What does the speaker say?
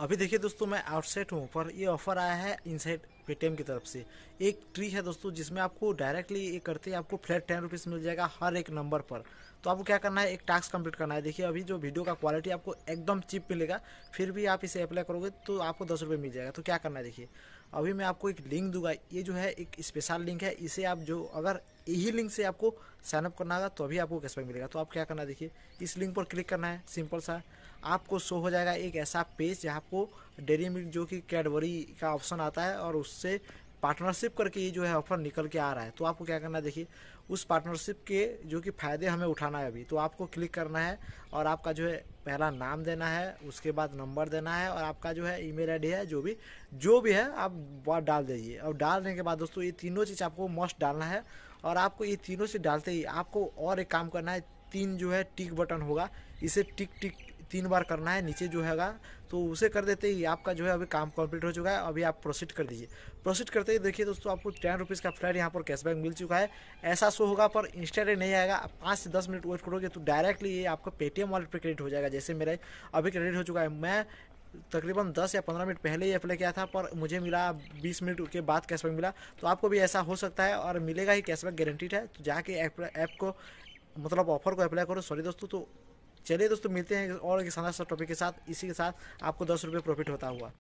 अभी देखिए दोस्तों मैं आउटसाइड हूँ पर ये ऑफ़र आया है इनसाइड पेटीएम की तरफ से एक ट्री है दोस्तों जिसमें आपको डायरेक्टली ये करते ही आपको फ्लैट टेन रुपीज़ मिल जाएगा हर एक नंबर पर तो आपको क्या करना है एक टास्क कंप्लीट करना है देखिए अभी जो वीडियो का क्वालिटी आपको एकदम चिप मिलेगा फिर भी आप इसे अप्लाई करोगे तो आपको दस रुपये मिल जाएगा तो क्या करना है देखिए अभी मैं आपको एक लिंक दूंगा ये जो है एक स्पेशल लिंक है इसे आप जो अगर यही लिंक से आपको साइनअप करना होगा तो अभी आपको कैशबैक मिलेगा तो आप क्या करना देखिए इस लिंक पर क्लिक करना है सिंपल सा आपको शो हो जाएगा एक ऐसा पेज जहाँ आपको डेरी मिल्क जो कि कैडबरी का ऑप्शन आता है और उससे पार्टनरशिप करके ये जो है ऑफर निकल के आ रहा है तो आपको क्या करना है देखिए उस पार्टनरशिप के जो कि फ़ायदे हमें उठाना है अभी तो आपको क्लिक करना है और आपका जो है पहला नाम देना है उसके बाद नंबर देना है और आपका जो है ईमेल आईडी है जो भी जो भी है आप बात डाल दीजिए और डालने के बाद दोस्तों ये तीनों चीज़ आपको मस्ट डालना है और आपको ये तीनों चीज़ डालते ही आपको और एक काम करना है तीन जो है टिक बटन होगा इसे टिक टिक तीन बार करना है नीचे जो हैगा तो उसे कर देते ही आपका जो है अभी काम कंप्लीट हो चुका है अभी आप प्रोसीड कर दीजिए प्रोसीड करते ही देखिए दोस्तों आपको टेन रुपीज़ का फ्लैट यहाँ पर कैशबैक मिल चुका है ऐसा शो होगा पर इंस्टेंट नहीं आएगा आप पाँच से दस मिनट वेट करोगे तो डायरेक्टली ये आपका पेटीएम वॉलेट पर क्रेडिट हो जाएगा जैसे मेरा अभी क्रेडिट हो चुका है मैं तकरीबन 10 या 15 मिनट पहले ही अप्लाई किया था पर मुझे मिला 20 मिनट के बाद कैशबैक मिला तो आपको भी ऐसा हो सकता है और मिलेगा ही कैशबैक गारंटीड है तो जाके ऐप को मतलब ऑफर को अप्लाई करो सॉरी दोस्तों तो चलिए दोस्तों मिलते हैं और एक शानदार टॉपिक के साथ इसी के साथ आपको दस रुपये प्रॉफिट होता हुआ